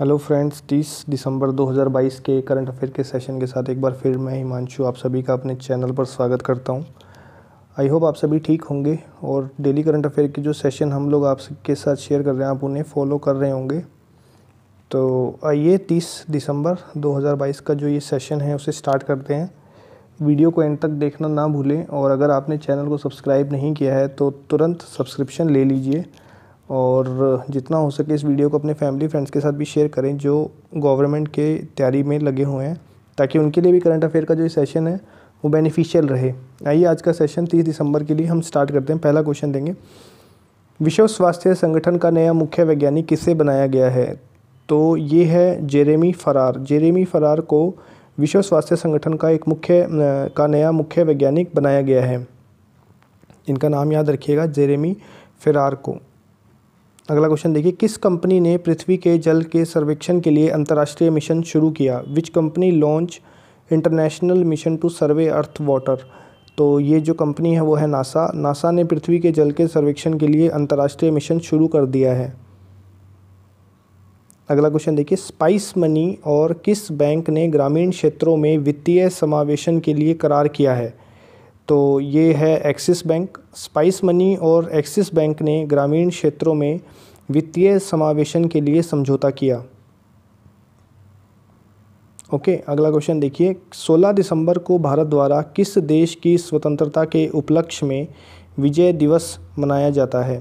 Hello friends 30 दिसंबर 2022 के current affair के session के साथ एक बार फिर मैं हिमांशु आप सभी का अपने चैनल पर स्वागत करता हूं आई होप आप सभी ठीक होंगे और डेली करंट अफेयर के जो सेशन हम लोग आपके साथ शेयर कर रहे हैं आप उन्हें फॉलो कर रहे होंगे तो आइए 30 दिसंबर 2022 का जो ये सेशन है उसे स्टार्ट करते हैं वीडियो को एंड तक देखना ना भूलें और अगर आपने चैनल को सब्सक्राइब नहीं किया है तो तुरंत सब्सक्रिप्शन ले लीजिए और जितना हो सके इस वीडियो को अपने फैमिली फ्रेंड्स के साथ भी शेयर करें जो गवर्नमेंट के तैयारी में लगे हुए हैं ताकि उनके लिए भी करंट अफेयर का जो सेशन है वो बेनिफिशियल रहे आइए आज का सेशन 30 दिसंबर के लिए हम स्टार्ट करते हैं पहला क्वेश्चन देंगे विश्व स्वास्थ्य संगठन का नया मुख्य वैज्ञानिक किससे बनाया गया है तो ये है जेरेमी फरार जेरेमी फरार को विश्व स्वास्थ्य संगठन का एक मुख्य का नया मुख्य वैज्ञानिक बनाया गया है इनका नाम याद रखिएगा जेरेमी फरार को अगला क्वेश्चन देखिए किस कंपनी ने पृथ्वी के जल के सर्वेक्षण के लिए अंतर्राष्ट्रीय मिशन शुरू किया which company launch international mission to survey earth water तो ये जो कंपनी है वो है नासा नासा ने पृथ्वी के जल के सर्वेक्षण के लिए अंतर्राष्ट्रीय मिशन शुरू कर दिया है अगला क्वेश्चन देखिए स्पाइस मनी और किस बैंक ने ग्रामीण क्षेत्रों में वित्तीय समावेशन के लिए करार किया है तो ये है एक्सिस बैंक स्पाइस मनी और एक्सिस बैंक ने ग्रामीण क्षेत्रों में वित्तीय समावेशन के लिए समझौता किया ओके okay, अगला क्वेश्चन देखिए 16 दिसंबर को भारत द्वारा किस देश की स्वतंत्रता के उपलक्ष्य में विजय दिवस मनाया जाता है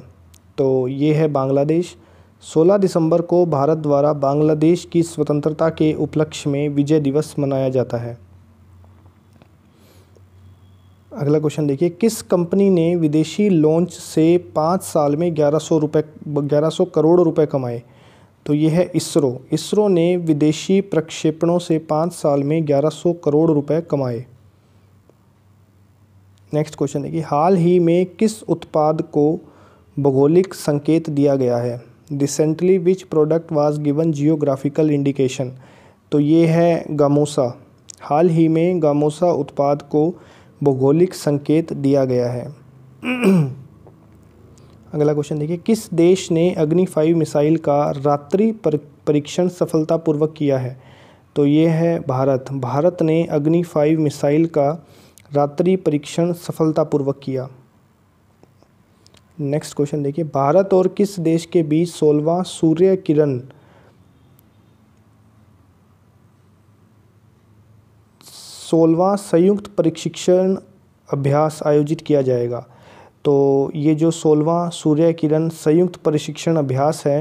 तो ये है बांग्लादेश 16 दिसंबर को भारत द्वारा बांग्लादेश की स्वतंत्रता के उपलक्ष्य में विजय दिवस मनाया जाता है अगला क्वेश्चन देखिए किस कंपनी ने विदेशी लॉन्च से पाँच साल में ग्यारह सौ रुपये ग्यारह सौ करोड़ रुपए कमाए तो ये है इसरो इसरो ने विदेशी प्रक्षेपणों से पाँच साल में 1100 करोड़ रुपए कमाए नेक्स्ट क्वेश्चन देखिए हाल ही में किस उत्पाद को भौगोलिक संकेत दिया गया है recently which product was given geographical indication तो ये है गामोसा हाल ही में गामोसा उत्पाद को भौगोलिक संकेत दिया गया है अगला क्वेश्चन देखिए किस देश ने अग्नि फाइव मिसाइल का रात्रि परीक्षण सफलतापूर्वक किया है तो ये है भारत भारत ने अग्नि फाइव मिसाइल का रात्रि परीक्षण सफलतापूर्वक किया नेक्स्ट क्वेश्चन देखिए भारत और किस देश के बीच सोलवा सूर्य किरण सोलवा संयुक्त प्रशिक्षण अभ्यास आयोजित किया जाएगा तो ये जो सोलवा सूर्य किरण संयुक्त प्रशिक्षण अभ्यास है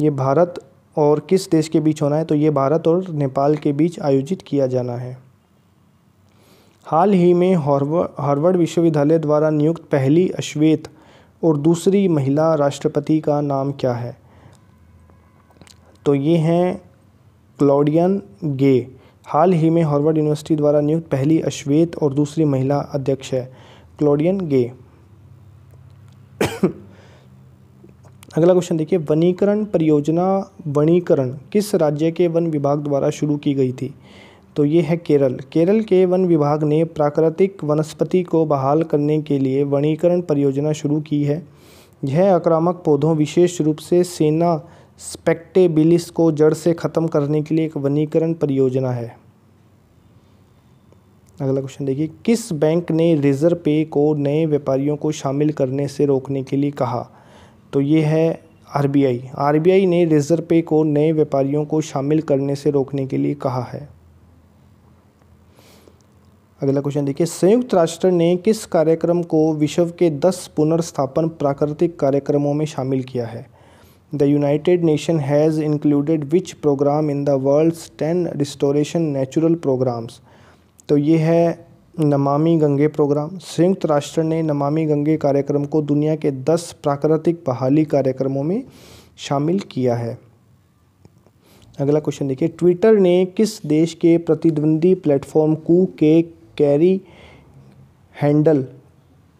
ये भारत और किस देश के बीच होना है तो ये भारत और नेपाल के बीच आयोजित किया जाना है हाल ही में हार्वर्ड विश्वविद्यालय द्वारा नियुक्त पहली अश्वेत और दूसरी महिला राष्ट्रपति का नाम क्या है तो ये हैं क्लोडियन गे हाल ही में हार्वर्ड यूनिवर्सिटी द्वारा नियुक्त पहली अश्वेत और दूसरी महिला अध्यक्ष है क्लोडियन गे अगला क्वेश्चन देखिए वनीकरण परियोजना वनीकरण किस राज्य के वन विभाग द्वारा शुरू की गई थी तो ये है केरल केरल के वन विभाग ने प्राकृतिक वनस्पति को बहाल करने के लिए वनीकरण परियोजना शुरू की है यह आक्रामक पौधों विशेष रूप से सेना स्पेक्टेबिलिस को जड़ से ख़त्म करने के लिए एक वनीकरण परियोजना है अगला क्वेश्चन देखिए किस बैंक ने रिजर्व पे को नए व्यापारियों को शामिल करने से रोकने के लिए कहा तो ये है आरबीआई आरबीआई ने रिजर्व पे को नए व्यापारियों को शामिल करने से रोकने के लिए कहा है अगला क्वेश्चन देखिए संयुक्त राष्ट्र ने किस कार्यक्रम को विश्व के दस पुनर्स्थापन प्राकृतिक कार्यक्रमों में शामिल किया है The United nation has included which program in the world's 10 restoration natural programs? तो ये है नमामि गंगे प्रोग्राम संयुक्त राष्ट्र ने नमामि गंगे कार्यक्रम को दुनिया के 10 प्राकृतिक बहाली कार्यक्रमों में शामिल किया है अगला क्वेश्चन देखिए ट्विटर ने किस देश के प्रतिद्वंदी प्लेटफॉर्म कू के कैरी हैंडल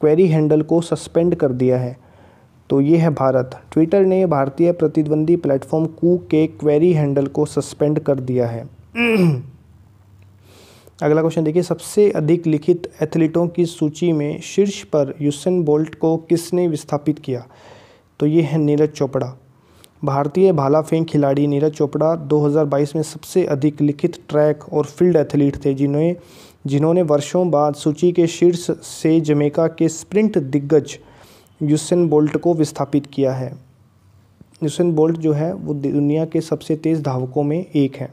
क्वेरी हैंडल को सस्पेंड कर दिया है तो ये है भारत ट्विटर ने भारतीय प्रतिद्वंदी प्लेटफॉर्म कू के क्वेरी हैंडल को सस्पेंड कर दिया है अगला क्वेश्चन देखिए सबसे अधिक लिखित एथलीटों की सूची में शीर्ष पर यूसेन बोल्ट को किसने विस्थापित किया तो ये है नीरज चोपड़ा भारतीय भालाफेंक खिलाड़ी नीरज चोपड़ा 2022 में सबसे अधिक लिखित ट्रैक और फील्ड एथलीट थे जिन्होंने जिन्होंने वर्षों बाद सूची के शीर्ष से जमेका के स्प्रिंट दिग्गज यूसिन बोल्ट को विस्थापित किया है यूसिन बोल्ट जो है वो दुनिया के सबसे तेज़ धावकों में एक है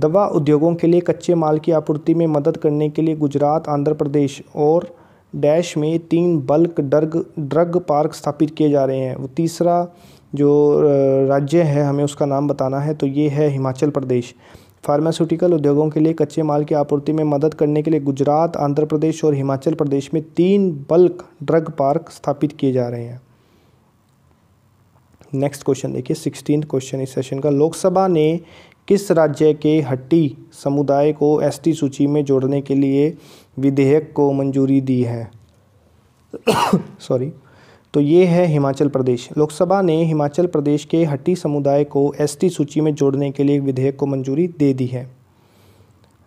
दवा उद्योगों के लिए कच्चे माल की आपूर्ति में मदद करने के लिए गुजरात आंध्र प्रदेश और डैश में तीन बल्क ड्रग ड्रग पार्क स्थापित किए जा रहे हैं वो तीसरा जो राज्य है हमें उसका नाम बताना है तो ये है हिमाचल प्रदेश फार्मास्यूटिकल उद्योगों के लिए कच्चे माल की आपूर्ति में मदद करने के लिए गुजरात आंध्र प्रदेश और हिमाचल प्रदेश में तीन बल्क ड्रग पार्क स्थापित किए जा रहे हैं नेक्स्ट क्वेश्चन देखिए सिक्सटीन क्वेश्चन इस सेशन का लोकसभा ने किस राज्य के हट्टी समुदाय को एसटी सूची में जोड़ने के लिए विधेयक को मंजूरी दी है सॉरी तो ये है हिमाचल प्रदेश लोकसभा ने हिमाचल प्रदेश के हट्टी समुदाय को एसटी सूची में जोड़ने के लिए विधेयक को मंजूरी दे दी है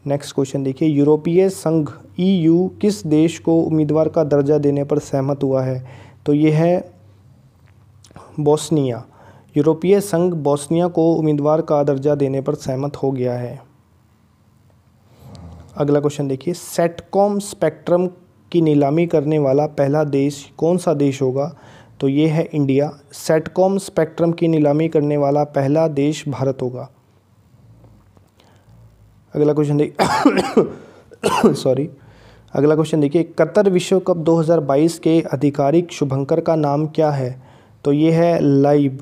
नेक्स्ट क्वेश्चन देखिए यूरोपीय संघ ईयू e किस देश को उम्मीदवार का दर्जा देने पर सहमत हुआ है तो ये है बोस्निया यूरोपीय संघ बोस्निया को उम्मीदवार का दर्जा देने पर सहमत हो गया है अगला क्वेश्चन देखिए सेटकॉम स्पेक्ट्रम की नीलामी करने वाला पहला देश कौन सा देश होगा तो ये है इंडिया सेटकॉम स्पेक्ट्रम की नीलामी करने वाला पहला देश भारत होगा अगला क्वेश्चन देखिए सॉरी अगला क्वेश्चन देखिए कतर विश्व कप 2022 के आधिकारिक शुभंकर का नाम क्या है तो ये है लाइब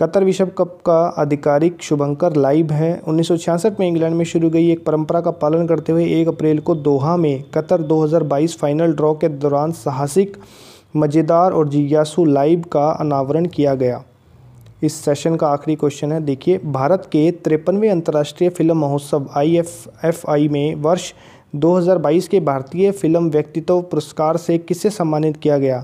कतर विश्व कप का आधिकारिक शुभंकर लाइव है उन्नीस में इंग्लैंड में शुरू गई एक परंपरा का पालन करते हुए एक अप्रैल को दोहा में कतर 2022 फाइनल ड्रॉ के दौरान साहसिक मज़ेदार और जिज्ञासु लाइव का अनावरण किया गया इस सेशन का आखिरी क्वेश्चन है देखिए भारत के तिरपनवें अंतर्राष्ट्रीय फिल्म महोत्सव आई में वर्ष 2022 के भारतीय फिल्म व्यक्तित्व पुरस्कार से किसे सम्मानित किया गया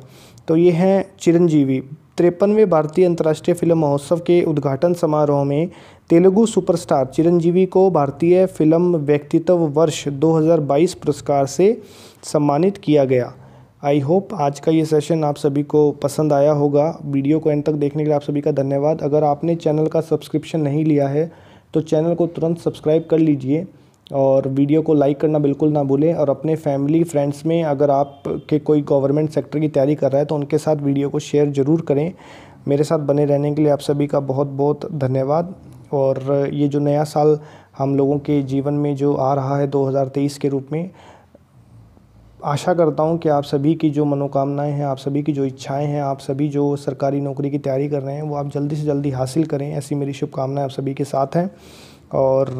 तो ये हैं चिरंजीवी तिरपनवे भारतीय अंतर्राष्ट्रीय फिल्म महोत्सव के उद्घाटन समारोह में तेलुगु सुपरस्टार चिरंजीवी को भारतीय फिल्म व्यक्तित्व वर्ष 2022 पुरस्कार से सम्मानित किया गया आई होप आज का ये सेशन आप सभी को पसंद आया होगा वीडियो को एंड तक देखने के लिए आप सभी का धन्यवाद अगर आपने चैनल का सब्सक्रिप्शन नहीं लिया है तो चैनल को तुरंत सब्सक्राइब कर लीजिए और वीडियो को लाइक करना बिल्कुल ना भूलें और अपने फैमिली फ्रेंड्स में अगर आप के कोई गवर्नमेंट सेक्टर की तैयारी कर रहा है तो उनके साथ वीडियो को शेयर ज़रूर करें मेरे साथ बने रहने के लिए आप सभी का बहुत बहुत धन्यवाद और ये जो नया साल हम लोगों के जीवन में जो आ रहा है 2023 के रूप में आशा करता हूँ कि आप सभी की जो मनोकामनाएं हैं आप सभी की जो इच्छाएं हैं आप सभी जो सरकारी नौकरी की तैयारी कर रहे हैं वो आप जल्दी से जल्दी हासिल करें ऐसी मेरी शुभकामनाएं आप सभी के साथ हैं और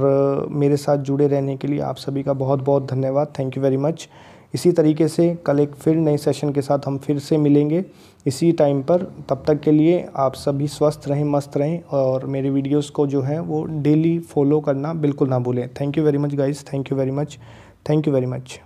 मेरे साथ जुड़े रहने के लिए आप सभी का बहुत बहुत धन्यवाद थैंक यू वेरी मच इसी तरीके से कल एक फिर नए सेशन के साथ हम फिर से मिलेंगे इसी टाइम पर तब तक के लिए आप सभी स्वस्थ रहें मस्त रहें और मेरे वीडियोस को जो है वो डेली फॉलो करना बिल्कुल ना भूलें thank you very much guys thank you very much thank you very much